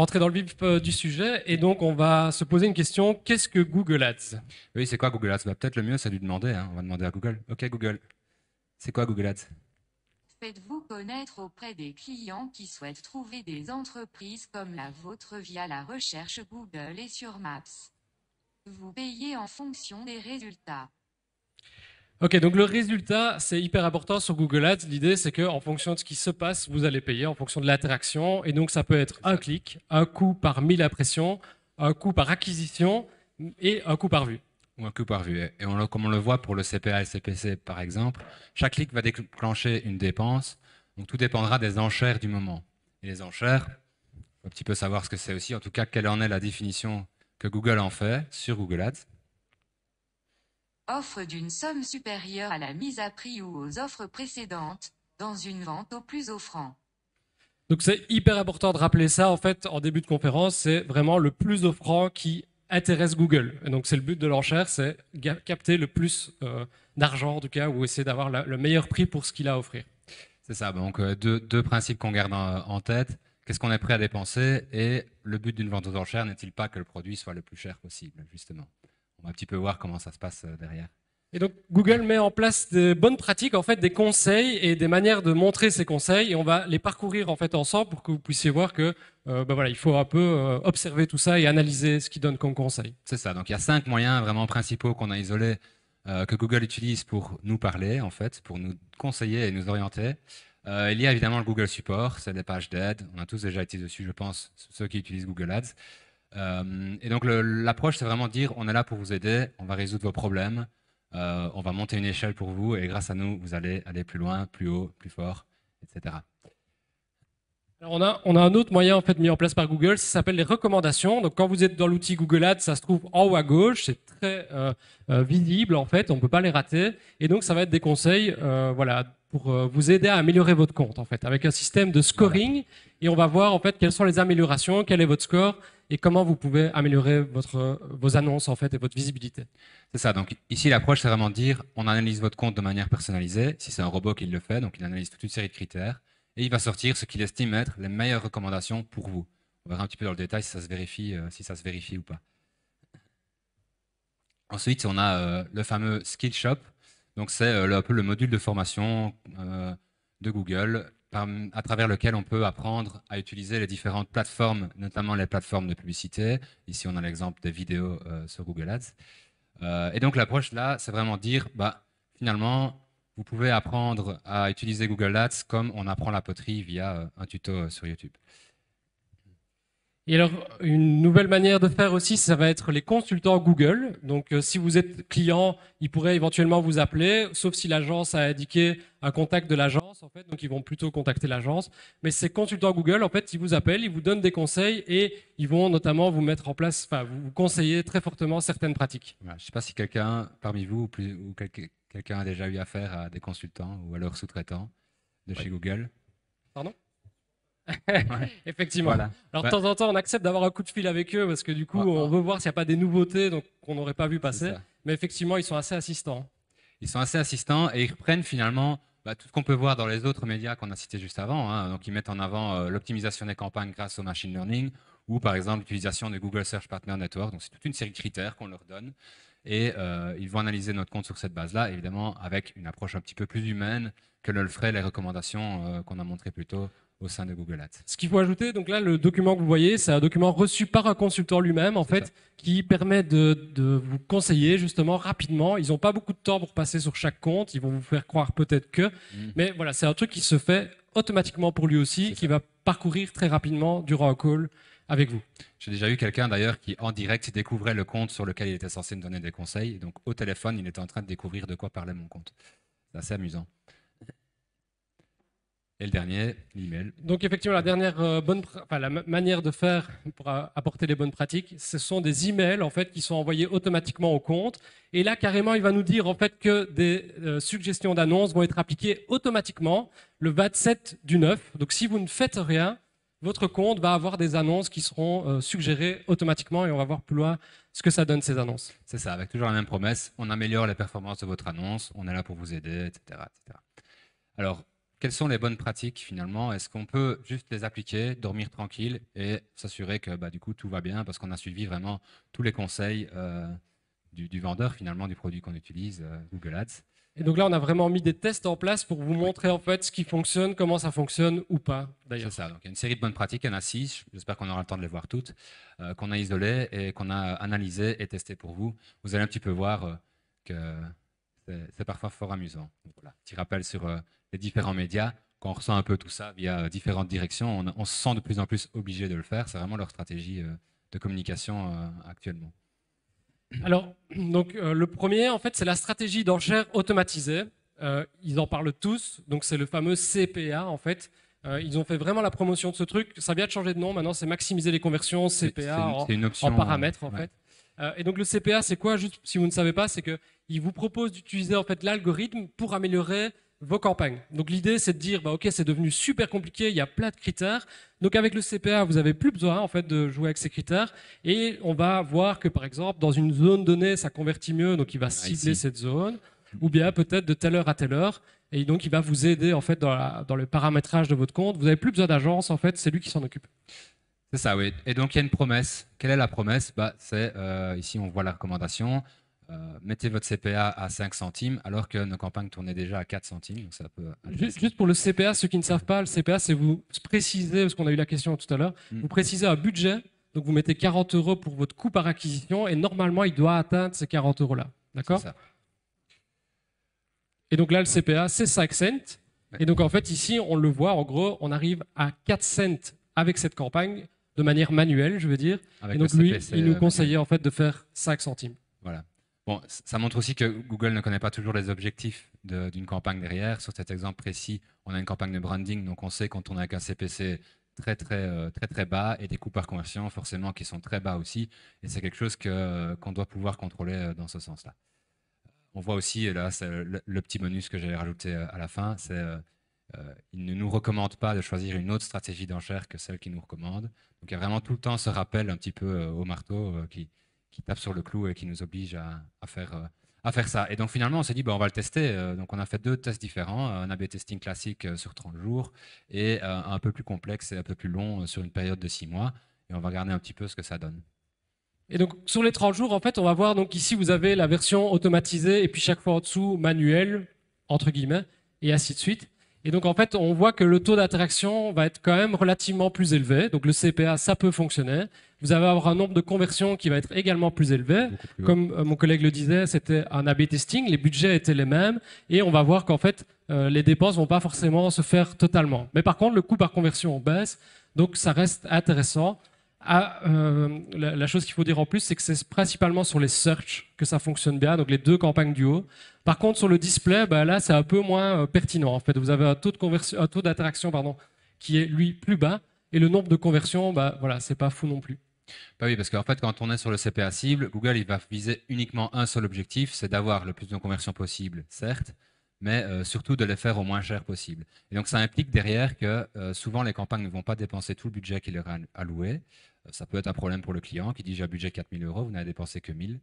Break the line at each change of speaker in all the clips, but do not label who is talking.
rentrer dans le vif euh, du sujet et donc on va se poser une question
qu'est-ce que Google Ads Oui, c'est quoi Google Ads bah, Peut-être le mieux, c'est de lui demander. Hein. On va demander à Google. Ok, Google, c'est quoi Google Ads
Faites-vous connaître auprès des clients qui souhaitent trouver des entreprises comme la vôtre via la recherche Google et sur Maps. Vous payez en fonction des résultats.
Ok, donc le résultat, c'est hyper important sur Google Ads. L'idée, c'est qu'en fonction de ce qui se passe, vous allez payer en fonction de l'attraction. Et donc, ça peut être un clic, un coût par 1000 impressions, un coût par acquisition et un coût par
vue. Ou un coût par vue. Et comme on le voit pour le CPA et le CPC, par exemple, chaque clic va déclencher une dépense. Donc, tout dépendra des enchères du moment. Et les enchères, un petit peu savoir ce que c'est aussi, en tout cas, quelle en est la définition que Google en fait sur Google Ads
offre d'une somme supérieure à la mise à prix ou aux offres précédentes, dans une vente au plus offrant.
Donc c'est hyper important de rappeler ça en fait en début de conférence, c'est vraiment le plus offrant qui intéresse Google. Et donc c'est le but de l'enchère, c'est capter le plus euh, d'argent en tout cas, ou essayer d'avoir le meilleur prix pour ce qu'il a à offrir.
C'est ça, donc euh, deux, principes qu'on garde en, en tête. Qu'est-ce qu'on est prêt à dépenser Et le but d'une vente aux enchères n'est-il pas que le produit soit le plus cher possible, justement on va un petit peu voir comment ça se passe euh, derrière.
Et donc Google met en place des bonnes pratiques, en fait, des conseils et des manières de montrer ces conseils, et on va les parcourir en fait ensemble pour que vous puissiez voir que, ben voilà, il faut un peu euh, observer tout ça et analyser ce qu'ils donne comme conseil. C'est ça. Donc il y a cinq
moyens vraiment principaux
qu'on a isolés que Google utilise pour nous parler,
en fait, pour nous conseiller et nous orienter. il y a évidemment le Google Support, c'est des pages d'aide. On a tous déjà été dessus, je pense, ceux qui utilisent Google Ads. Euh, et donc l'approche, c'est vraiment dire, on est là pour vous aider, on va résoudre vos problèmes, euh, on va monter une échelle pour vous, et grâce à nous, vous allez aller plus loin, plus haut, plus fort, etc.
Alors on, a, on a un autre moyen en fait mis en place par Google, ça s'appelle les recommandations. Donc quand vous êtes dans l'outil Google Ads, ça se trouve en haut à gauche, c'est très euh, visible en fait, on ne peut pas les rater. Et donc ça va être des conseils voilà, pour vous aider à améliorer votre compte en fait, avec un système de scoring. Et on va voir en fait quelles sont les améliorations, quel est votre score et comment vous pouvez améliorer vos annonces en fait et votre visibilité.
C'est ça. Donc ici, l'approche, c'est vraiment de dire on analyse votre compte de manière personnalisée. Si c'est un robot qui le fait, donc il analyse toute une série de critères et il va sortir ce qu'il estime être les meilleures recommandations pour vous. On verra un petit peu dans le détail si ça se vérifie, euh, si ça se vérifie ou pas. Ensuite, on a euh, le fameux Shop. Donc c'est euh, un peu le module de formation de Google à travers lequel on peut apprendre à utiliser les différentes plateformes, notamment les plateformes de publicité. Ici, on a l'exemple des vidéos euh, sur Google Ads. Euh, et donc, l'approche là, c'est vraiment dire, bah, finalement, vous pouvez apprendre à utiliser Google Ads comme on apprend la poterie via euh, un tuto sur YouTube.
Et alors, une nouvelle manière de faire aussi, ça va être les consultants Google. Donc, euh, si vous êtes client, ils pourraient éventuellement vous appeler, sauf si l'agence a indiqué un contact de l'agence, en fait. Donc, ils vont plutôt contacter l'agence. Mais ces consultants Google, en fait, ils vous appellent, ils vous donnent des conseils et ils vont notamment vous mettre en place, vous conseiller très fortement certaines pratiques.
je ne sais pas si quelqu'un parmi vous ou, quelqu'un a déjà eu affaire à des consultants ou à leurs sous-traitants de chez Google.
Pardon Effectivement. Alors, de bah temps en temps, on accepte d'avoir un coup de fil avec eux parce que du coup, on veut voir s'il n'y a pas des nouveautés donc, qu'on n'aurait pas vu passer. Mais effectivement, ils sont assez assistants. Ils sont assez assistants et ils
reprennent finalement bah, tout ce qu'on peut voir dans les autres médias qu'on a cités juste avant. Hein. Donc, ils mettent en avant euh, l'optimisation des campagnes grâce au machine learning ou par exemple l'utilisation de Google Search Partner Network. Donc, c'est toute une série de critères qu'on leur donne et euh, ils vont analyser notre compte sur cette base-là, évidemment avec une approche un petit peu plus humaine que ne le feraient les recommandations euh, qu'on a montrées plus tôt au sein de Google Ads. Ce
qu'il faut ajouter, donc là, le document que vous voyez, c'est un document reçu par un consultant lui-même, en fait, qui permet de, vous conseiller justement rapidement. Ils n'ont pas beaucoup de temps pour passer sur chaque compte. Ils vont vous faire croire peut-être que, mm. mais voilà, c'est un truc qui se fait automatiquement pour lui aussi, qui va parcourir très rapidement durant un call avec vous.
J'ai déjà eu quelqu'un d'ailleurs qui en direct découvrait le compte sur lequel il était censé me donner des conseils. Donc au téléphone, il était en train de découvrir de quoi parlait mon compte. C'est assez amusant. Et le dernier, l'email.
Donc effectivement, la dernière euh, bonne, enfin, la manière de faire pour apporter les bonnes pratiques, ce sont des emails en fait qui sont envoyés automatiquement au compte. Et là, carrément, il va nous dire en fait que des euh, suggestions d'annonces vont être appliquées automatiquement le 27 du 9. Donc si vous ne faites rien, votre compte va avoir des annonces qui seront euh, suggérées automatiquement et on va voir plus loin ce que ça donne ces annonces.
C'est ça, avec toujours la même promesse, on améliore la performance de votre annonce, on est là pour vous aider, etc. etc. Alors, quelles sont les bonnes pratiques finalement Est-ce qu'on peut juste les appliquer, dormir tranquille et s'assurer que bah, du coup tout va bien parce qu'on a suivi vraiment tous les conseils
euh, du, vendeur finalement du produit qu'on utilise, euh, Google Ads et donc là, on a vraiment mis des tests en place pour vous montrer en fait ce qui fonctionne, comment ça fonctionne ou pas. C'est ça. Donc il y a une série
de bonnes pratiques, il y en a six. J'espère qu'on aura le temps de les voir toutes, euh, qu'on a isolées et qu'on a analysées et testées pour vous. Vous allez un petit peu voir que euh, c'est parfois fort amusant. petit rappel sur euh, les différents médias. Quand on ressent un peu tout ça via euh, différentes directions, on, se sent de plus en plus obligé de le faire. C'est vraiment leur stratégie de communication actuellement.
Alors, donc, le premier, en fait, c'est la stratégie d'enchère automatisée. ils en parlent tous, donc c'est le fameux CPA, en fait, ils ont fait vraiment la promotion de ce truc. Ça vient de changer de nom. Maintenant, c'est maximiser les conversions, CPA, option, en, paramètres, en fait. Euh, et donc le CPA, c'est quoi Juste si vous ne savez pas, c'est qu'il vous propose d'utiliser en fait l'algorithme pour améliorer vos campagnes. Donc l'idée, c'est de dire, bah, ok, c'est devenu super compliqué, il y a plein de critères. Donc avec le CPA, vous avez plus besoin en fait de jouer avec ces critères, et on va voir que par exemple dans une zone donnée, ça convertit mieux, donc il va ah, cibler cette zone, ou bien peut-être de telle heure à telle heure, et donc il va vous aider en fait dans, dans le paramétrage de votre compte. Vous n'avez plus besoin d'agence, en fait, c'est lui qui s'en occupe.
C'est ça, oui. Et donc, il y a une promesse. Quelle est la promesse bah, C'est, euh, ici, on voit la recommandation. Euh, mettez votre CPA à 5 centimes, alors que nos campagnes tournaient déjà à 4 centimes. Donc ça peut
juste, pour le CPA, ceux qui ne savent pas, le CPA, c'est vous précisez, parce qu'on a eu la question tout à l'heure, hmm. vous précisez un budget. Donc, vous mettez 40 euros pour votre coût par acquisition, et normalement, il doit atteindre ces 40 euros-là. D'accord Et donc là, le CPA, c'est 5 cents. Et donc, en fait, ici, on le voit, en gros, on arrive à 4 cents avec cette campagne de manière manuelle, je veux dire. Avec et donc lui, il nous euh, conseillait en fait de faire 5 centimes. Voilà.
Bon, ça montre aussi que Google ne connaît pas toujours les objectifs d'une campagne derrière. Sur cet exemple précis, on a une campagne de branding, donc on sait quand on a avec un CPC très très euh, très très bas et des coûts par conversion forcément qui sont très bas aussi. Et c'est quelque chose que euh, qu'on doit pouvoir contrôler dans ce sens-là. On voit aussi, et là c'est le, petit bonus que j'allais rajouter à la fin, c'est euh, ils ne nous recommandent pas de choisir une autre stratégie d'enchère que celle qu'ils nous recommandent. Donc il y a vraiment tout le temps ce rappel un petit peu euh, au marteau euh, qui, tape sur le clou et qui nous oblige à, faire, euh, à faire ça. Et donc finalement, on s'est dit, on va le tester. donc on a fait deux tests différents, un A-B testing classique sur 30 jours et un peu plus complexe et un peu plus
long sur une période de 6 mois. Et on va regarder un petit peu ce que ça donne. Et donc sur les 30 jours, en fait, on va voir, donc ici vous avez la version automatisée et puis chaque fois en dessous manuelle, entre guillemets, et ainsi de suite. Et donc en fait, on voit que le taux d'attraction va être quand même relativement plus élevé. Donc le CPA, ça peut fonctionner. Vous allez avoir un nombre de conversions qui va être également plus élevé. Comme euh, mon collègue le disait, c'était un A/B testing, les budgets étaient les mêmes, et on va voir qu'en fait, euh, les dépenses vont pas forcément se faire totalement. Mais par contre, le coût par conversion baisse, donc ça reste intéressant. Ah, euh, la, la, chose qu'il faut dire en plus, c'est que c'est principalement sur les search que ça fonctionne bien, donc les deux campagnes du haut. Par contre, sur le display, bah, là, c'est un peu moins euh, pertinent. En fait, vous avez un taux d'interaction qui est, lui, plus bas, et le nombre de conversions, bah, voilà, c'est pas fou non plus.
Bah oui, parce qu'en fait, quand on est sur le CPA cible, Google, il va viser uniquement un seul objectif, c'est d'avoir le plus de conversions possible, certes, mais euh, surtout de les faire au moins cher possible. Et donc, ça implique derrière que euh, souvent, les campagnes ne vont pas dépenser tout le budget qui leur est alloué. Ça peut être un problème pour le client qui dit j'ai un budget 000 euros, vous n'avez dépensé que 000. »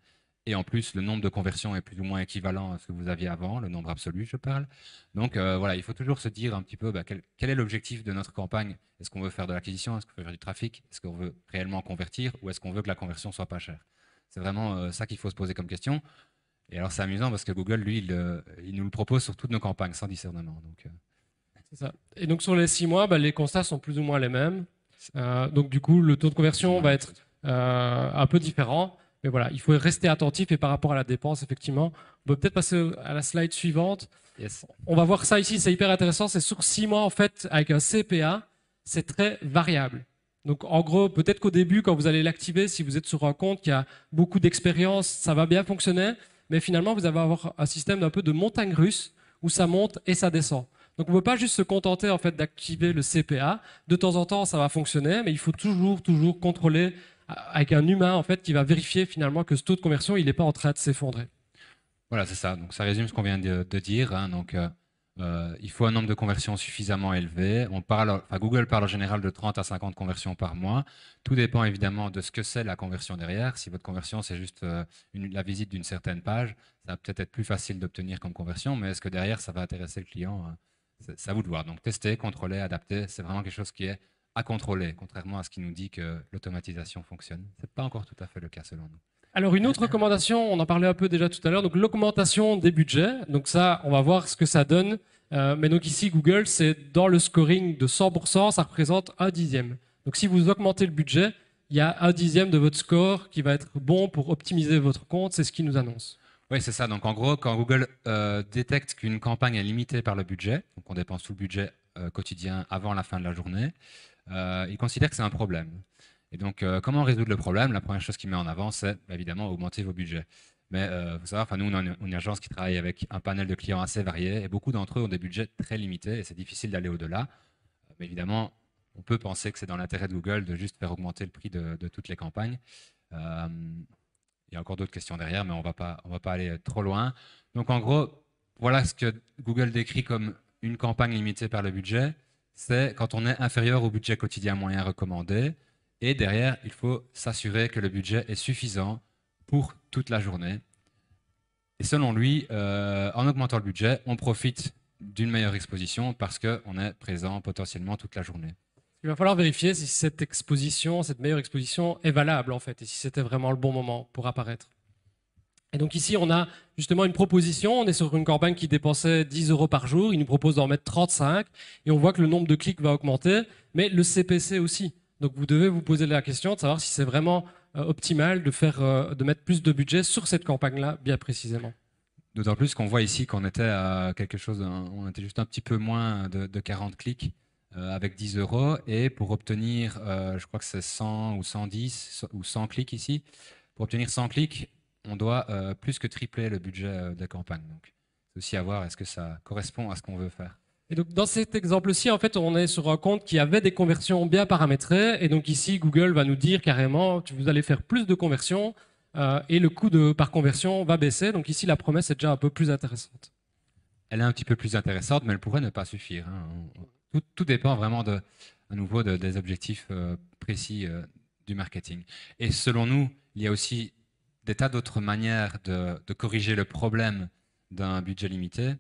Et en plus, le nombre de conversions est plus ou moins équivalent à ce que vous aviez avant, le nombre absolu, je parle. Donc euh, voilà, il faut toujours se dire un petit peu bah, quel, est l'objectif de notre campagne. Est-ce qu'on veut faire de l'acquisition Est-ce qu'on veut faire du trafic Est-ce qu'on veut réellement convertir Ou est-ce qu'on veut que la conversion soit pas chère C'est vraiment euh, ça qu'il faut se poser comme question. Et alors c'est amusant parce que Google, lui, il, euh, nous le propose sur toutes nos campagnes, sans discernement. Donc,
C'est ça. Et donc sur les six mois, bah, les constats sont plus ou moins les mêmes. donc du coup, le taux de conversion va être un peu différent. Mais voilà, il faut rester attentif et par rapport à la dépense, effectivement, on peut peut-être passer à la slide suivante. On va voir ça ici, c'est hyper intéressant. C'est sur six mois, en fait, avec un CPA, c'est très variable. Donc, en gros, peut-être qu'au début, quand vous allez l'activer, si vous êtes sur un compte qui a beaucoup d'expérience, ça va bien fonctionner. Mais finalement, vous allez avoir un système d'un peu de montagne russe où ça monte et ça descend. Donc, on ne peut pas juste se contenter en fait d'activer le CPA. De temps en temps, ça va fonctionner, mais il faut toujours, toujours contrôler avec un humain en fait qui va vérifier finalement que ce taux de conversion il n'est pas en train de s'effondrer.
Voilà, c'est ça. Donc ça résume ce qu'on vient de, dire. Hein. Donc euh, euh, il faut un nombre de conversions suffisamment élevé. On parle, Google parle en général de 30 à 50 conversions par mois. Tout dépend évidemment de ce que c'est la conversion derrière. Si votre conversion, c'est juste euh, la visite d'une certaine page, ça va peut-être être plus facile d'obtenir comme conversion, mais est-ce que derrière, ça va intéresser le client Ça vous de voir. Donc tester, contrôler, adapter, c'est vraiment quelque chose qui est à contrôler, contrairement à ce qui nous dit que l'automatisation fonctionne. Ce n'est pas encore tout à fait le cas selon nous.
Alors une autre recommandation, on en parlait un peu déjà tout à l'heure, donc l'augmentation des budgets. Donc ça, on va voir ce que ça donne. Euh, mais donc ici, Google, c'est dans le scoring de 100%, ça représente un dixième. Donc si vous augmentez le budget, il y a un dixième de votre score qui va être bon pour optimiser votre compte, c'est ce qu'il nous annonce.
Oui, c'est ça. Donc en gros, quand Google euh, détecte qu'une campagne est limitée par le budget, donc on dépense tout le budget euh, quotidien avant la fin de la journée, euh, il considère que c'est un problème. Et donc, euh, comment résoudre le problème La première chose qui met en avant, c'est bah, évidemment augmenter vos budgets. Mais euh, nous, on a une, agence qui travaille avec un panel de clients assez variés et beaucoup d'entre eux ont des budgets très limités et c'est difficile d'aller au-delà. Mais évidemment, on peut penser que c'est dans l'intérêt de Google de juste faire augmenter le prix de, toutes les campagnes. Euh, il y a encore d'autres questions derrière, mais on ne va pas aller trop loin. Donc, en gros, voilà ce que Google décrit comme une campagne limitée par le budget c'est quand on est inférieur au budget quotidien moyen recommandé. Et derrière, il faut s'assurer que le budget est suffisant pour toute la journée. Et selon lui, euh, en augmentant le budget, on profite d'une meilleure exposition parce qu'on est présent potentiellement toute la journée.
Il va falloir vérifier si cette exposition, cette meilleure exposition est valable en fait, et si c'était vraiment le bon moment pour apparaître. Et donc ici, on a justement une proposition. On est sur une campagne qui dépensait 10 euros par jour. Il nous propose d'en mettre 35. Et on voit que le nombre de clics va augmenter, mais le CPC aussi. Donc vous devez vous poser la question de savoir si c'est vraiment euh, optimal de, faire, euh, de mettre plus de budget sur cette campagne-là, bien précisément.
D'autant plus qu'on voit ici qu'on était à quelque chose, on était juste un petit peu moins de, 40 clics euh, avec 10 euros. Et pour obtenir, je crois que c'est 100 ou 110 ou 100 clics ici, pour obtenir 100 clics, on doit euh, plus que tripler le budget euh, de la campagne. Donc, c'est aussi à voir est-ce que ça correspond à ce qu'on veut faire.
Et donc, dans cet exemple-ci, en fait, on est sur un compte qui avait des conversions bien paramétrées. Et donc, ici, Google va nous dire carrément, vous allez faire plus de conversions euh, et le coût par conversion va baisser. Donc, ici, la promesse est déjà un peu plus intéressante. Elle est un petit peu plus
intéressante, mais elle pourrait ne pas suffire. Hein. Tout, dépend vraiment de, à nouveau des objectifs précis du marketing. Et selon nous, il y a aussi des tas d'autres manières de, corriger le problème d'un budget limité.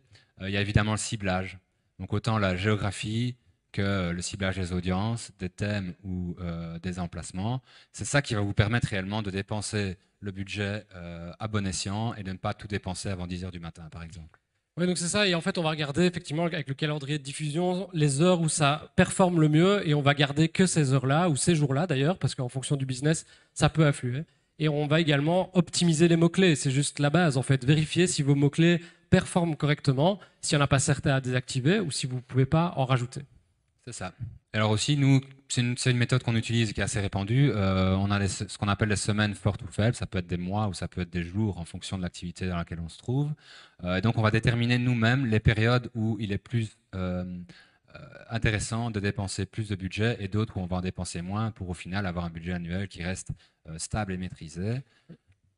Euh, il y a évidemment le ciblage. Donc autant la géographie que le ciblage des audiences, des thèmes ou euh, des emplacements. C'est ça qui va vous permettre réellement de dépenser le budget euh, à bon escient et de ne pas tout dépenser avant 10h du matin, par exemple.
Oui, donc c'est ça. Et en fait, on va regarder effectivement avec le calendrier de diffusion les heures où ça performe le mieux et on va garder que ces heures-là ou ces jours-là d'ailleurs, parce qu'en fonction du business, ça peut affluer. Et on va également optimiser les mots-clés. C'est juste la base, en fait. Vérifier si vos mots-clés performent correctement, s'il n'y en a pas certains à désactiver ou si vous ne pouvez pas en rajouter. C'est ça.
Alors aussi, nous, c'est une, méthode qu'on utilise qui est assez répandue. Euh, on a ce qu'on appelle les semaines fortes ou faibles. Ça peut être des mois ou ça peut être des jours en fonction de l'activité dans laquelle on se trouve. Euh, et donc, on va déterminer nous-mêmes les périodes où il est plus euh, intéressant de dépenser plus de budget et d'autres où on va en dépenser moins pour au final avoir un budget annuel qui reste euh, stable et maîtrisé.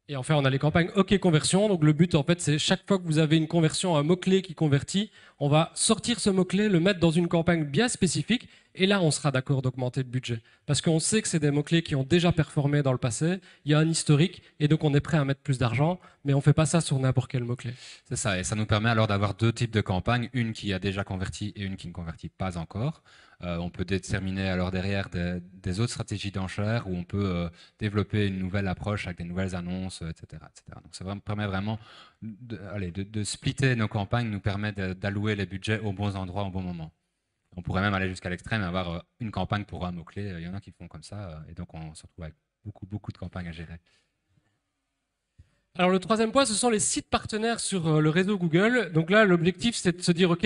Et enfin, on a les campagnes OK conversion. Donc le but, en fait, c'est chaque fois que vous avez une conversion, un mot-clé qui convertit, on va sortir ce mot-clé, le mettre dans une campagne bien spécifique et là, on sera d'accord d'augmenter le budget. Parce qu'on sait que c'est des mots-clés qui ont déjà performé dans le passé, il y a un historique, et donc on est prêt à mettre plus d'argent, mais on ne fait pas ça sur n'importe quel mot-clé.
C'est ça, et ça nous permet alors d'avoir deux types de campagnes, une qui a déjà converti et une qui ne convertit pas encore. Euh, on peut déterminer alors derrière des, autres stratégies d'enchères où on peut euh, développer une nouvelle approche avec des nouvelles annonces, etc. etc. Donc ça permet vraiment de splitter nos campagnes, nous permet d'allouer les budgets aux bons endroits au bon moment. On pourrait même aller jusqu'à l'extrême et avoir euh, une campagne pour un mot-clé. Euh,
il y en a qui font comme ça. Euh, et donc, on se retrouve avec beaucoup, beaucoup de campagnes à gérer. Alors le troisième point, ce sont les sites partenaires sur le réseau Google. Donc là, l'objectif, c'est de se dire, OK,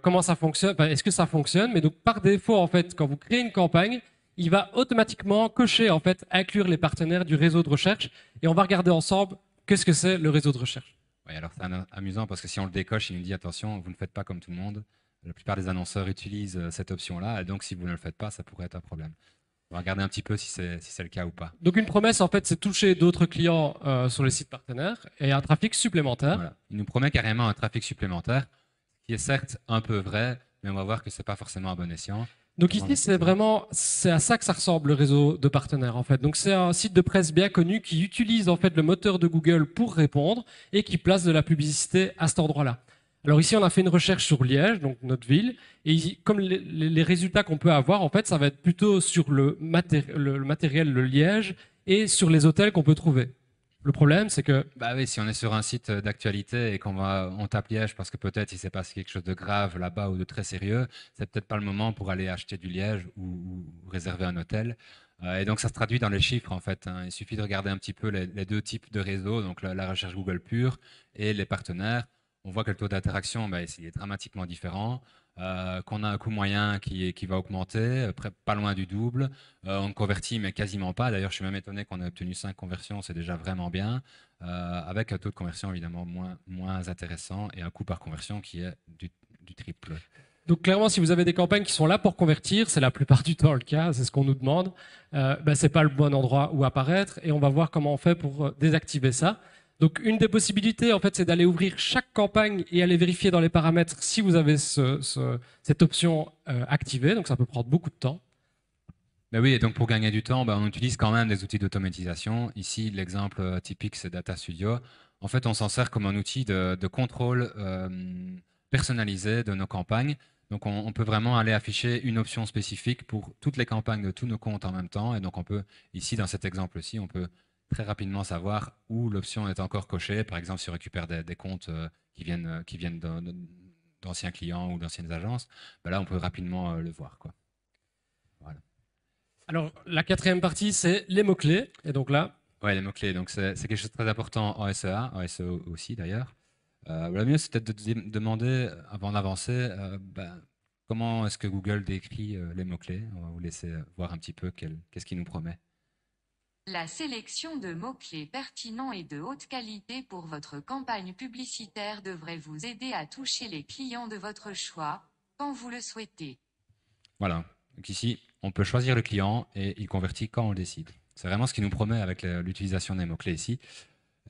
comment ça fonctionne Est-ce que ça fonctionne Mais donc par défaut, en fait, quand vous créez une campagne, il va automatiquement cocher, en fait, inclure les partenaires du réseau de recherche. Et on va regarder ensemble qu'est-ce que c'est le réseau de recherche. Oui, alors
c'est amusant parce que si on le décoche, il nous dit, attention, vous ne faites pas comme tout le monde. La plupart des annonceurs utilisent euh, cette option-là, et donc si vous ne le faites pas, ça pourrait être un problème. On va regarder un petit peu si c'est le cas ou pas.
Donc une promesse, en fait, c'est toucher d'autres clients euh, sur le site partenaire, et un trafic supplémentaire. Il nous promet carrément un trafic supplémentaire, qui est
certes un peu vrai, mais on va voir que ce n'est pas forcément un bon escient.
Donc ici, c'est vraiment, c'est à ça que ça ressemble le réseau de partenaires en fait. Donc c'est un site de presse bien connu qui utilise en fait le moteur de Google pour répondre et qui place de la publicité à cet endroit-là. Alors ici, on a fait une recherche sur Liège, donc notre ville, et comme les, résultats qu'on peut avoir, en fait, ça va être plutôt sur le, matériel, le matériel Liège et sur les hôtels qu'on peut trouver. Le problème, c'est que...
Bah oui, si on est sur un site d'actualité et qu'on va, on tape Liège parce que peut-être il s'est passé quelque chose de grave là-bas ou de très sérieux, c'est peut-être pas le moment pour aller acheter du Liège ou, réserver un hôtel. Euh, et donc ça se traduit dans les chiffres en fait. Hein. Il suffit de regarder un petit peu les, deux types de réseaux, donc la recherche Google pure et les partenaires on voit que le taux d'interaction, bah, est dramatiquement différent, euh, qu'on a un coût moyen qui, qui va augmenter, euh, pas loin du double. Euh, on convertit, mais quasiment pas. D'ailleurs, je suis même étonné qu'on ait obtenu 5 conversions, c'est déjà vraiment bien, avec un taux de conversion évidemment moins, moins intéressant et un coût par conversion qui est du, triple.
Donc clairement, si vous avez des campagnes qui sont là pour convertir, c'est la plupart du temps le cas, c'est ce qu'on nous demande, bah, ce n'est pas le bon endroit où apparaître et on va voir comment on fait pour désactiver ça. Donc une des possibilités, en fait, c'est d'aller ouvrir chaque campagne et aller vérifier dans les paramètres si vous avez cette option euh, activée. Donc ça peut prendre beaucoup de temps.
Ben oui, et donc pour gagner du temps, ben, on utilise quand même des outils d'automatisation. Ici, l'exemple euh, typique, c'est Data Studio. En fait, on s'en sert comme un outil de, contrôle euh, personnalisé de nos campagnes. Donc, on, on, peut vraiment aller afficher une option spécifique pour toutes les campagnes de tous nos comptes en même temps. Et donc, on peut, ici, dans cet exemple-ci, on peut très rapidement savoir où l'option est encore cochée. Par exemple, si on récupère des, comptes euh, qui viennent, euh, qui viennent d'anciens clients ou d'anciennes agences, bah là, on peut rapidement euh, le voir. Quoi. Alors, la quatrième partie, c'est les mots-clés. Et donc là Oui, les mots-clés. Donc, c'est quelque chose de très important en SEA, en SEO aussi d'ailleurs. le mieux, c'est peut-être de demander, avant d'avancer, bah, comment est-ce que Google décrit les mots-clés On va vous laisser voir un petit peu qu'est-ce qu'il nous promet.
La sélection de mots-clés pertinents et de haute qualité pour votre campagne publicitaire devrait vous aider à toucher les clients de votre choix, quand vous le souhaitez.
Voilà. ici, on peut choisir le client et il convertit quand on le décide. C'est vraiment ce qu'il nous promet avec l'utilisation des mots-clés ici.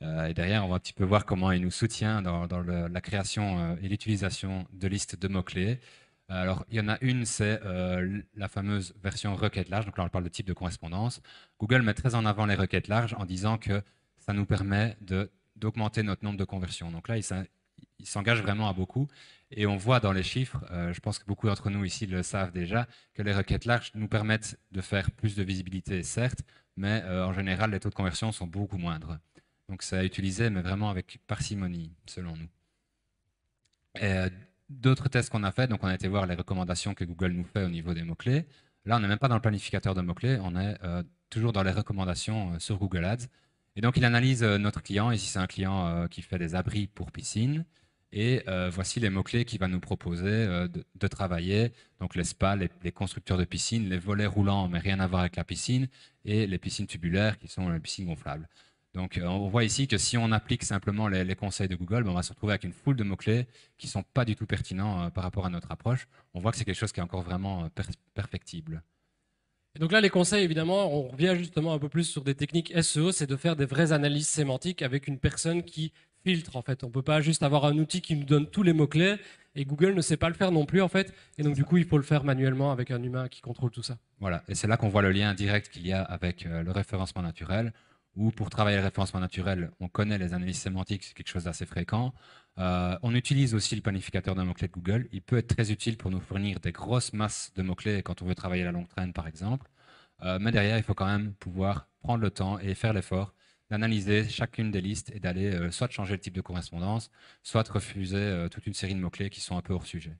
Euh, et derrière, on va un petit peu voir comment il nous soutient dans, la création euh, et l'utilisation de listes de mots-clés, euh, alors, il y en a une, c'est euh, la fameuse version requête large. Donc là, on parle de type de correspondance. Google met très en avant les requêtes larges en disant que ça nous permet d'augmenter notre nombre de conversions. Donc là, il s'engage vraiment à beaucoup. Et on voit dans les chiffres, euh, je pense que beaucoup d'entre nous ici le savent déjà, que les requêtes larges nous permettent de faire plus de visibilité, certes, mais en général, les taux de conversion sont beaucoup moindres. Donc ça a utilisé, mais vraiment avec parcimonie, selon nous. Et, d'autres tests qu'on a fait, donc on a été voir les recommandations que Google nous fait au niveau des mots-clés. Là, on n'est même pas dans le planificateur de mots-clés, on est euh, toujours dans les recommandations euh, sur Google Ads. Et donc, il analyse euh, notre client. Ici, c'est un client qui fait des abris pour piscine. Et voici les mots-clés qu'il va nous proposer de, travailler. Donc, les spas, les, les, constructeurs de piscines, les volets roulants, mais rien à voir avec la piscine, et les piscines tubulaires, qui sont les piscines gonflables. Donc, euh, on voit ici que si on applique simplement les, conseils de Google, ben, on va se retrouver avec une foule de mots-clés qui ne sont pas du tout pertinents euh, par rapport à notre approche. On voit que c'est quelque chose qui est encore vraiment euh, perfectible.
Et donc là, les conseils, évidemment, on revient justement un peu plus sur des techniques SEO, c'est de faire des vraies analyses sémantiques avec une personne qui filtre, en fait. On ne peut pas juste avoir un outil qui nous donne tous les mots-clés, et Google ne sait pas le faire non plus, en fait. Et donc, du coup, il faut le faire manuellement avec un humain qui contrôle tout ça.
Voilà, et c'est là qu'on voit le lien direct qu'il y a avec le référencement naturel ou pour travailler le référencement naturel, on connaît les analyses sémantiques, c'est quelque chose d'assez fréquent. Euh, on utilise aussi le planificateur de mots-clés de Google. Il peut être très utile pour nous fournir des grosses masses de mots-clés quand on veut travailler la longue traîne, par exemple. Euh, mais derrière, il faut quand même pouvoir prendre le temps et faire l'effort d'analyser chacune des listes et d'aller euh, soit changer le type de correspondance, soit refuser toute une série de mots-clés qui sont un peu hors sujet.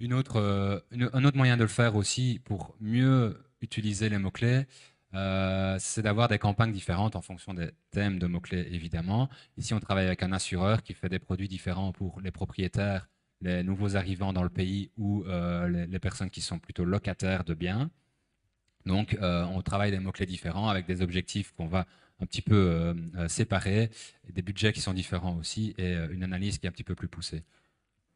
un autre moyen de le faire aussi pour mieux utiliser les mots-clés, euh, c'est d'avoir des campagnes différentes en fonction des thèmes de mots-clés, évidemment. Ici, on travaille avec un assureur qui fait des produits différents pour les propriétaires, les nouveaux arrivants dans le pays ou euh, les, personnes qui sont plutôt locataires de biens. Donc, euh, on travaille des mots-clés différents avec des objectifs qu'on va un petit peu séparer, des budgets qui sont différents aussi et une analyse qui est un petit peu plus poussée.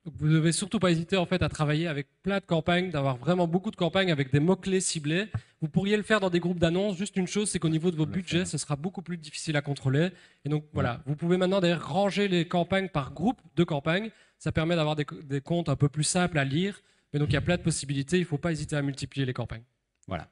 Vous vous devez surtout pas hésiter en fait à travailler avec plein de campagnes, d'avoir vraiment beaucoup de campagnes avec des mots-clés ciblés. Vous pourriez le faire dans des groupes d'annonces. Juste une chose, c'est qu'au niveau de vos budgets, hein. ce sera beaucoup plus difficile à contrôler. Et donc voilà, vous pouvez maintenant ranger les campagnes par groupe de campagnes. Ça permet d'avoir des, comptes un peu plus simples à lire. Mais donc il y a plein de possibilités. Il ne faut pas hésiter à multiplier les campagnes. Voilà.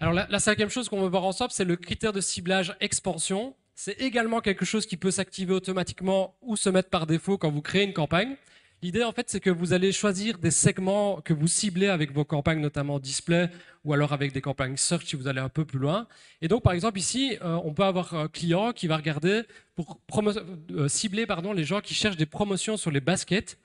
Alors la, la cinquième chose qu'on veut voir ensemble, c'est le critère de ciblage expansion. C'est également quelque chose qui peut s'activer automatiquement ou se mettre par défaut quand vous créez une campagne. L'idée, en fait, c'est que vous allez choisir des segments que vous ciblez avec vos campagnes, notamment display, ou alors avec des campagnes search si vous allez un peu plus loin. Et donc, par exemple, ici, euh, on peut avoir un client qui va regarder pour euh, cibler pardon, les gens qui cherchent des promotions sur les baskets.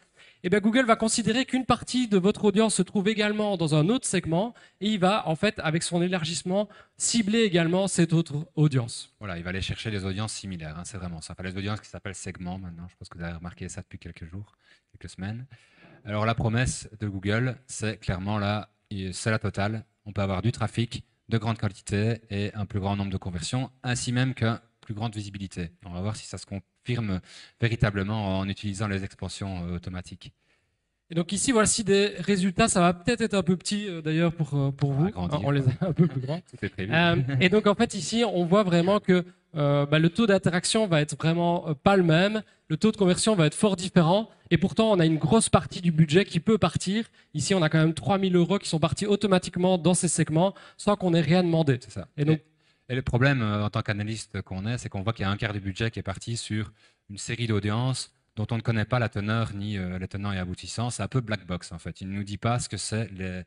Eh Google va considérer qu'une partie de votre audience se trouve également dans un autre segment et il va, en fait, avec son élargissement, cibler également cette autre audience.
Voilà, il va aller chercher des audiences similaires, hein, c'est vraiment ça. les audiences qui s'appellent segments maintenant, je pense que vous avez remarqué ça depuis quelques jours, quelques semaines. Alors la promesse de Google, c'est clairement là, c'est la totale. On peut avoir du trafic de grande qualité et un plus grand nombre de conversions, ainsi même que plus grande visibilité. On va voir si ça se confirme véritablement en utilisant les expansions euh, automatiques.
Et donc ici, voici des résultats. Ça va peut-être être un peu petit euh, d'ailleurs pour, euh, pour vous. Ah, on les a un peu plus grands. et donc en fait ici, on voit vraiment que bah, le taux d'interaction va être vraiment pas le même. Le taux de conversion va être fort différent. Et pourtant, on a une grosse partie du budget qui peut partir. Ici, on a quand même 3000 euros qui sont partis automatiquement dans ces segments sans qu'on ait rien demandé. Ça. Et donc,
et le problème euh, en tant qu'analyste qu'on est, c'est qu'on voit qu'il y a un quart du budget qui est parti sur une série d'audiences dont on ne connaît pas la teneur ni euh, les tenants et aboutissants. C'est un peu black box en fait. Il ne nous dit pas ce que c'est les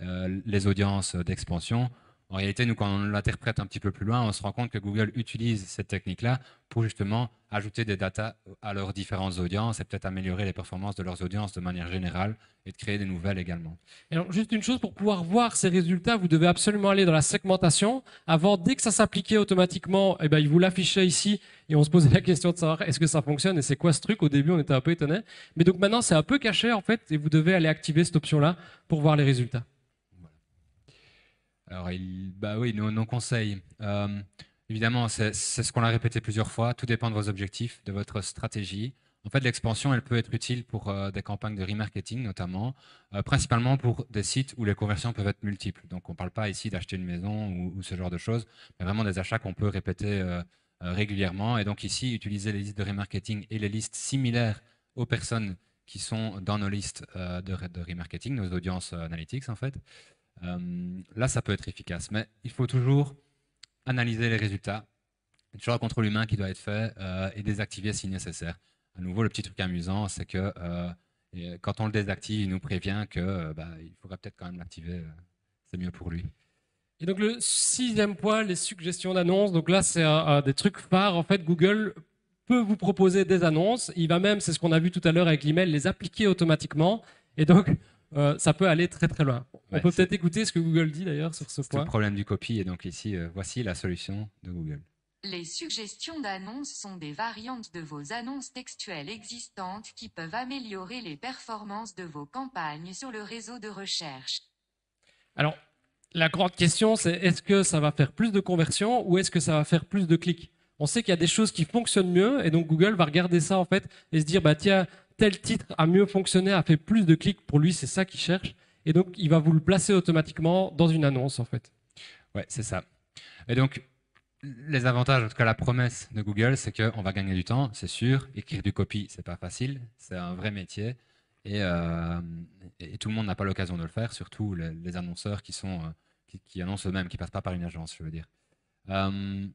euh, audiences d'expansion. En réalité, nous, quand on l'interprète un petit peu plus loin, on se rend compte que Google utilise cette technique-là pour justement ajouter des datas à leurs différentes audiences et peut-être
améliorer les performances de leurs audiences
de manière générale et de créer des nouvelles également.
alors, juste une chose, pour pouvoir voir ces résultats, vous devez absolument aller dans la segmentation. Avant, dès que ça s'appliquait automatiquement, eh bien, il vous l'affichait ici et on se posait la question de savoir est-ce que ça fonctionne et c'est quoi ce truc. Au début, on était un peu étonné. Mais donc maintenant, c'est un peu caché en fait et vous devez aller activer cette option-là pour voir les résultats.
Alors, bah oui, nos, conseils. Euh, évidemment, c'est ce qu'on a répété plusieurs fois. Tout dépend de vos objectifs, de votre stratégie. En fait, l'expansion, elle peut être utile pour euh, des campagnes de remarketing, notamment, euh, principalement pour des sites où les conversions peuvent être multiples. Donc, on ne parle pas ici d'acheter une maison ou, ce genre de choses, mais vraiment des achats qu'on peut répéter régulièrement. Et donc, ici, utiliser les listes de remarketing et les listes similaires aux personnes qui sont dans nos listes de, de remarketing, nos audiences analytics, en fait. Euh, là, ça peut être efficace, mais il faut toujours analyser les résultats. Il y a toujours un contrôle humain qui doit être fait euh, et désactiver si nécessaire. À nouveau, le petit truc amusant, c'est que euh, quand on le désactive, il nous prévient que bah, il faudrait peut-être quand même l'activer. c'est mieux pour lui.
Et donc le sixième point, les suggestions d'annonces. Donc là, c'est des trucs phares. En fait, Google peut vous proposer des annonces. Il va même, c'est ce qu'on a vu tout à l'heure avec l'email, les appliquer automatiquement. Et donc, euh, ça peut aller très très loin. On peut peut-être écouter ce que Google dit d'ailleurs sur ce point.
le problème du copy, et donc ici, euh, voici la solution de Google.
Les suggestions d'annonces sont des variantes de vos annonces textuelles existantes qui peuvent améliorer les performances de vos campagnes sur le réseau de recherche.
Alors, la grande question, c'est est-ce que ça va faire plus de conversions ou est-ce que ça va faire plus de clics on sait qu'il y a des choses qui fonctionnent mieux et donc Google va regarder ça en fait et se dire bah tiens tel titre a mieux fonctionné, a fait plus de clics, pour lui, c'est ça qu'il cherche. Et donc, il va vous le placer automatiquement dans une annonce, en fait. Ouais, c'est ça. Et donc, les avantages,
en tout cas la promesse de Google, c'est qu'on va gagner du temps, c'est sûr. Écrire du copy, c'est pas facile, c'est un vrai métier. Et, euh, tout le monde n'a pas l'occasion de le faire, surtout les, annonceurs qui, sont, euh, qui, annoncent eux-mêmes, qui passent pas par une agence, je veux dire. Euh,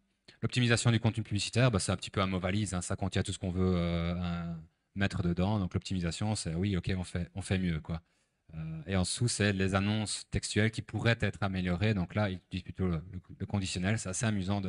l'optimisation du contenu publicitaire, bah, c'est un petit peu un mot valise, hein. ça contient tout ce qu'on veut, mettre dedans. Donc l'optimisation, c'est oui, ok, on fait, on fait mieux. Quoi. Euh, et en dessous, c'est les annonces textuelles qui pourraient être améliorées. Donc là, ils utilisent plutôt le, conditionnel. C'est assez amusant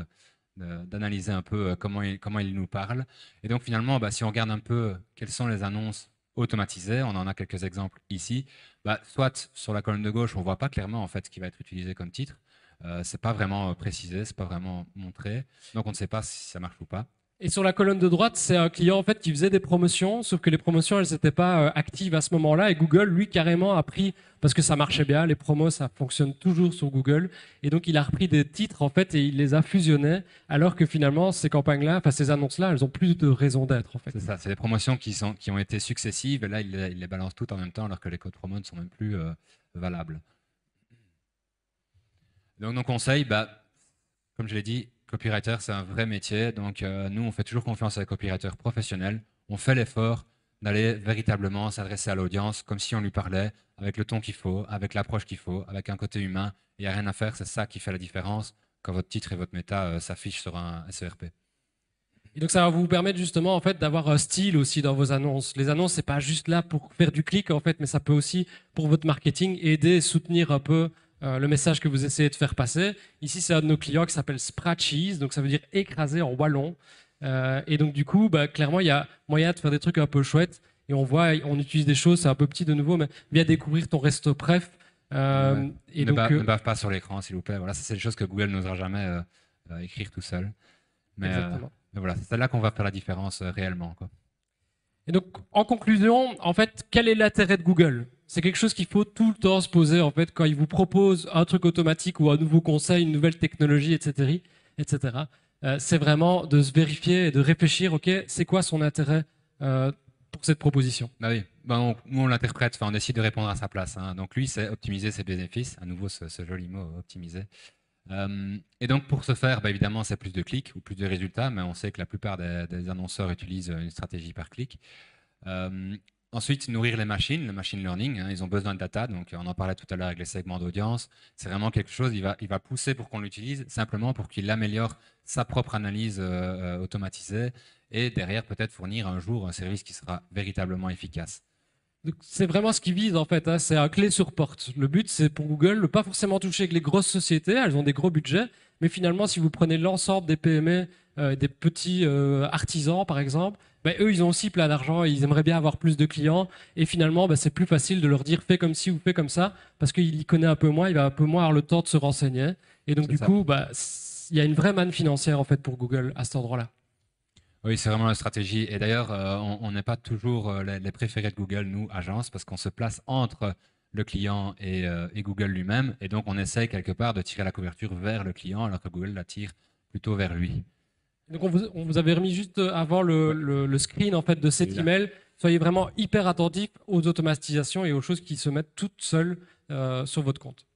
d'analyser un peu euh, comment ils comment il nous parlent. Et donc finalement, bah, si on regarde un peu euh, quelles sont les annonces automatisées, on en a quelques exemples ici, bah, soit sur la colonne de gauche, on ne voit pas clairement en fait, ce qui va être utilisé comme titre. Euh, c'est pas vraiment précisé, c'est pas vraiment montré, donc on ne sait pas si ça marche ou pas.
Et sur la colonne de droite, c'est un client en fait qui faisait des promotions, sauf que les promotions, elles n'étaient pas euh, actives à ce moment-là. Et Google, lui, carrément a pris parce que ça marchait bien, les promos, ça fonctionne toujours sur Google. Et donc, il a repris des titres en fait et il les a fusionnés, alors que finalement, ces campagnes-là, enfin ces annonces-là, elles ont plus de raison d'être en fait. C'est
ça. C'est des promotions qui sont qui ont été successives. Et là, il, les balance toutes en même temps, alors que les codes promos ne sont même plus euh, valables. Donc, nos conseils, bah, comme je l'ai dit, copywriter, c'est un vrai métier. Donc, euh, nous, on fait toujours confiance à des copywriters professionnels. On fait l'effort d'aller véritablement s'adresser à l'audience comme si on lui parlait, avec le ton qu'il faut, avec l'approche qu'il faut, avec un côté humain. Il n'y a rien à faire, c'est ça qui fait la différence quand votre titre et votre méta euh, s'affichent sur un SERP.
Et donc ça va vous permettre justement en fait d'avoir un style aussi dans vos annonces. Les annonces c'est pas juste là pour faire du clic en fait, mais ça peut aussi pour votre marketing aider, soutenir un peu euh, le message que vous essayez de faire passer. Ici, c'est un de nos clients qui s'appelle Spratchies, donc ça veut dire écraser en wallon. Euh, et donc, du coup, bah, clairement, il y a moyen de faire des trucs un peu chouettes. Et on voit, on utilise des choses, c'est un peu petit de nouveau, mais viens découvrir ton resto pref. Euh, et ne, bave
pas sur l'écran, s'il vous plaît. Voilà, c'est des choses que Google n'osera jamais écrire tout seul. Mais, voilà, c'est là qu'on va faire la différence réellement.
Et donc, en conclusion, en fait, quel est l'intérêt de Google c'est quelque chose qu'il faut tout le temps se poser en fait quand il vous propose un truc automatique ou un nouveau conseil, une nouvelle technologie, etc. etc. Euh, c'est vraiment de se vérifier et de réfléchir, ok, c'est quoi son intérêt euh, pour cette proposition
Bah oui, bah, on, on l'interprète, enfin on décide de répondre à sa place. Hein. Donc lui, c'est optimiser ses bénéfices, à nouveau ce, joli mot, optimiser. Euh, et donc pour ce faire, bah, évidemment, c'est plus de clics ou plus de résultats, mais on sait que la plupart des, des annonceurs utilisent une stratégie par clic. Ensuite, nourrir les machines, le machine learning, hein, ils ont besoin de data, donc euh, on en parlait tout à l'heure avec les segments d'audience. C'est vraiment quelque chose, il va, il va pousser pour qu'on l'utilise simplement pour qu'il améliore sa propre analyse euh, euh, automatisée et derrière peut-être fournir un jour un service qui sera véritablement efficace.
C'est vraiment ce qu'ils visent en fait, hein. c'est un clé sur porte. Le but c'est pour Google de pas forcément toucher avec les grosses sociétés, elles ont des gros budgets, mais finalement si vous prenez l'ensemble des PME, euh, des petits euh, artisans par exemple, ben, eux ils ont aussi plein d'argent, ils aimeraient bien avoir plus de clients, et finalement ben, c'est plus facile de leur dire fais comme ci ou fais comme ça, parce qu'il y connaît un peu moins, il va un peu moins avoir le temps de se renseigner, et donc du coup ben, il y a une vraie manne financière en fait pour Google à cet endroit-là.
Oui, c'est vraiment la stratégie. Et d'ailleurs, euh, on n'est pas toujours euh, les, préférés de Google, nous, agences, parce qu'on se place entre le client euh, et, Google lui-même. Et donc, on essaye quelque part de tirer la couverture vers le client, alors que Google la tire plutôt vers lui.
Donc, on vous, avait remis juste avant le, screen en fait, de cet email. Soyez vraiment hyper attentifs aux automatisations et aux choses qui se mettent toutes seules sur votre compte.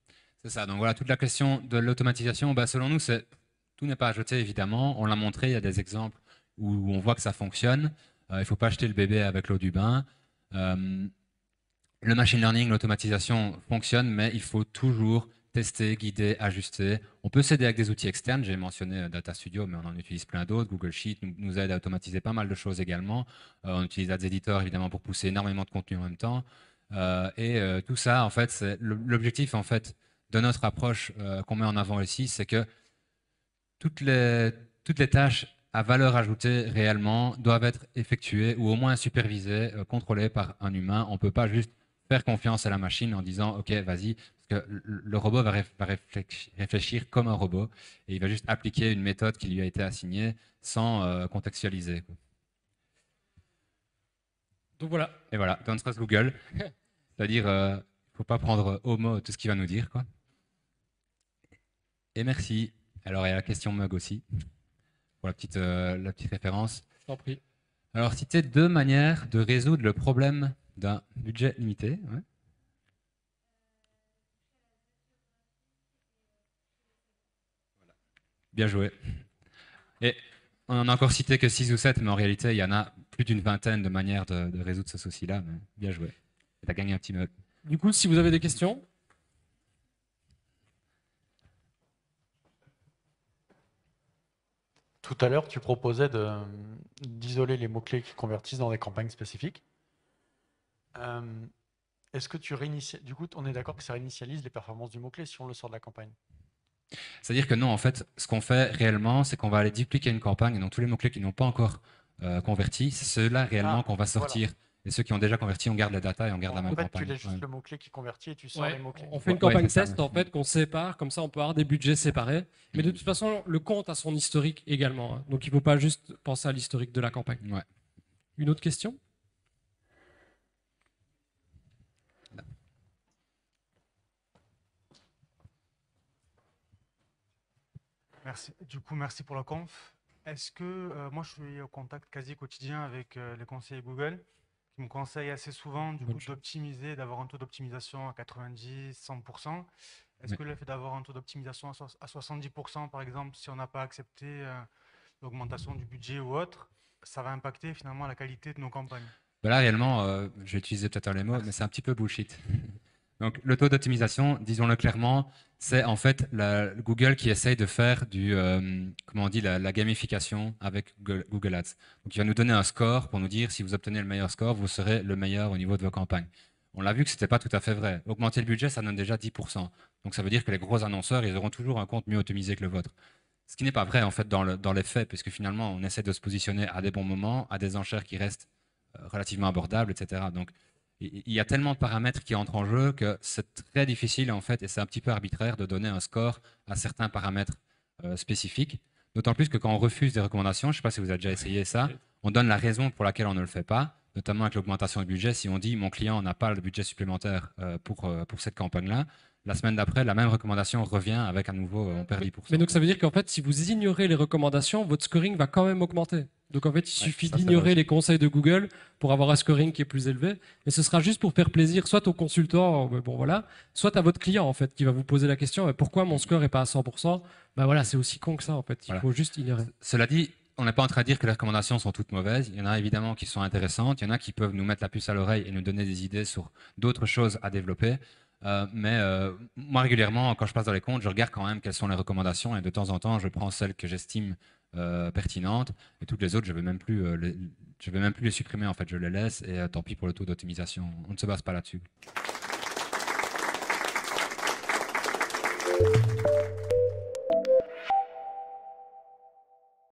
C'est ça. Donc, voilà, toute la question de l'automatisation, bah, selon nous, tout n'est pas ajouté évidemment. On l'a montré, il y a des exemples où on voit que ça fonctionne. Euh, il ne faut pas jeter le bébé avec l'eau du bain. Euh, le machine learning, l'automatisation fonctionne, mais il faut toujours tester, guider, ajuster. On peut s'aider avec des outils externes. J'ai mentionné euh, Data Studio, mais on en utilise plein d'autres. Google Sheet nous, aide à automatiser pas mal de choses également. on utilise Ads Editor, évidemment, pour pousser énormément de contenu en même temps. et tout ça, en fait, c'est l'objectif en fait, de notre approche qu'on met en avant ici, c'est que toutes les, toutes les tâches à valeur ajoutée réellement doivent être effectuées ou au moins supervisées, euh, contrôlées par un humain. On ne peut pas juste faire confiance à la machine en disant OK, vas-y, parce que le robot va, réfléchir comme un robot et il va juste appliquer une méthode qui lui a été assignée sans euh, contextualiser. Donc voilà. Et voilà, don't stress Google. C'est-à-dire, euh, il ne faut pas prendre au mot tout ce qu'il va nous dire. Quoi. Et merci. Alors, il y a la question mug aussi pour la petite, euh, la petite référence. Je Alors, citer deux manières de résoudre le problème d'un budget limité. Bien joué. Et on en a encore cité que 6 ou 7, mais en réalité, il y en a plus d'une vingtaine de manières de, résoudre ce souci-là. Bien joué. Tu as gagné un petit meuble.
Du coup, si vous avez des questions. Tout à l'heure, tu proposais d'isoler les mots-clés qui convertissent dans des campagnes spécifiques. Euh, est-ce que tu réinitialises... Du coup, on est d'accord que ça réinitialise les performances du mot-clé si on le sort de la campagne
C'est-à-dire que non, en fait, ce qu'on fait réellement, c'est qu'on va aller dupliquer une campagne, et donc tous les mots-clés qui n'ont pas encore euh, converti, c'est ceux-là réellement ah, qu'on va sortir. Et ceux qui ont
déjà converti, on garde la data et on garde la même fait, Tu laisses juste le mot-clé qui convertit et tu sors les mots-clés. On fait une campagne test, en fait, qu'on sépare. Comme ça, on peut avoir des budgets séparés. Mais de toute façon, le compte a son historique également. Hein. Donc, il ne faut pas juste penser à l'historique de la campagne. Une autre question Merci. Du coup, merci pour la conf.
Est-ce que euh, moi je suis au contact quasi quotidien avec euh, les conseillers Google qui me conseille
assez souvent du d'optimiser, d'avoir un taux d'optimisation à 90, 100%. Est-ce que le fait d'avoir un taux d'optimisation à, 70%, par exemple, si on n'a pas accepté euh,
l'augmentation du budget ou autre, ça va impacter finalement la qualité de nos campagnes bah Là, réellement, euh, j'ai utilisé peut-être les mots, mais c'est un petit peu bullshit. Donc le taux d'optimisation, disons-le clairement, c'est en fait la, Google qui essaye de faire du, euh, comment on dit, la, gamification avec Google, Ads. Donc il va nous donner un score pour nous dire si vous obtenez le meilleur score, vous serez le meilleur au niveau de vos campagnes. On l'a vu que ce n'était pas tout à fait vrai. Augmenter le budget, ça donne déjà 10%. Donc ça veut dire que les gros annonceurs, ils auront toujours un compte mieux optimisé que le vôtre. Ce qui n'est pas vrai en fait dans, le, dans les faits, puisque finalement on essaie de se positionner à des bons moments, à des enchères qui restent euh, relativement abordables, etc. Donc il y a tellement de paramètres qui entrent en jeu que c'est très difficile en fait, et c'est un petit peu arbitraire de donner un score à certains paramètres euh, spécifiques. D'autant plus que quand on refuse des recommandations, je ne sais pas si vous avez déjà essayé ça, on donne la raison pour laquelle on ne le fait pas, notamment avec l'augmentation du budget. Si on dit mon client n'a pas le budget supplémentaire euh, pour, euh, pour cette campagne-là, la semaine d'après, la même recommandation revient avec un nouveau, euh, on perd 10%.
Mais donc ça veut dire qu'en fait, si vous ignorez les recommandations, votre scoring va quand même augmenter. Donc en fait, il suffit d'ignorer les conseils de Google pour avoir un scoring qui est plus élevé. Et ce sera juste pour faire plaisir soit au consultant, euh, bon voilà, soit à votre client en fait, qui va vous poser la question pourquoi mon score n'est pas à 100% Ben voilà, c'est aussi con que ça en fait. Il faut juste ignorer.
Cela dit, on n'est pas en train de dire que les recommandations sont toutes mauvaises. Il y en a évidemment qui sont intéressantes. Il y en a qui peuvent nous mettre la puce à l'oreille et nous donner des idées sur d'autres choses à développer. Euh, mais euh, moi, régulièrement, quand je passe dans les comptes, je regarde quand même quelles sont les recommandations et de temps en temps, je prends celles que j'estime euh, pertinentes et toutes les autres, je ne vais, même plus, vais même plus les supprimer. En fait, je les laisse et tant pis pour le taux d'optimisation. On ne se base pas là-dessus.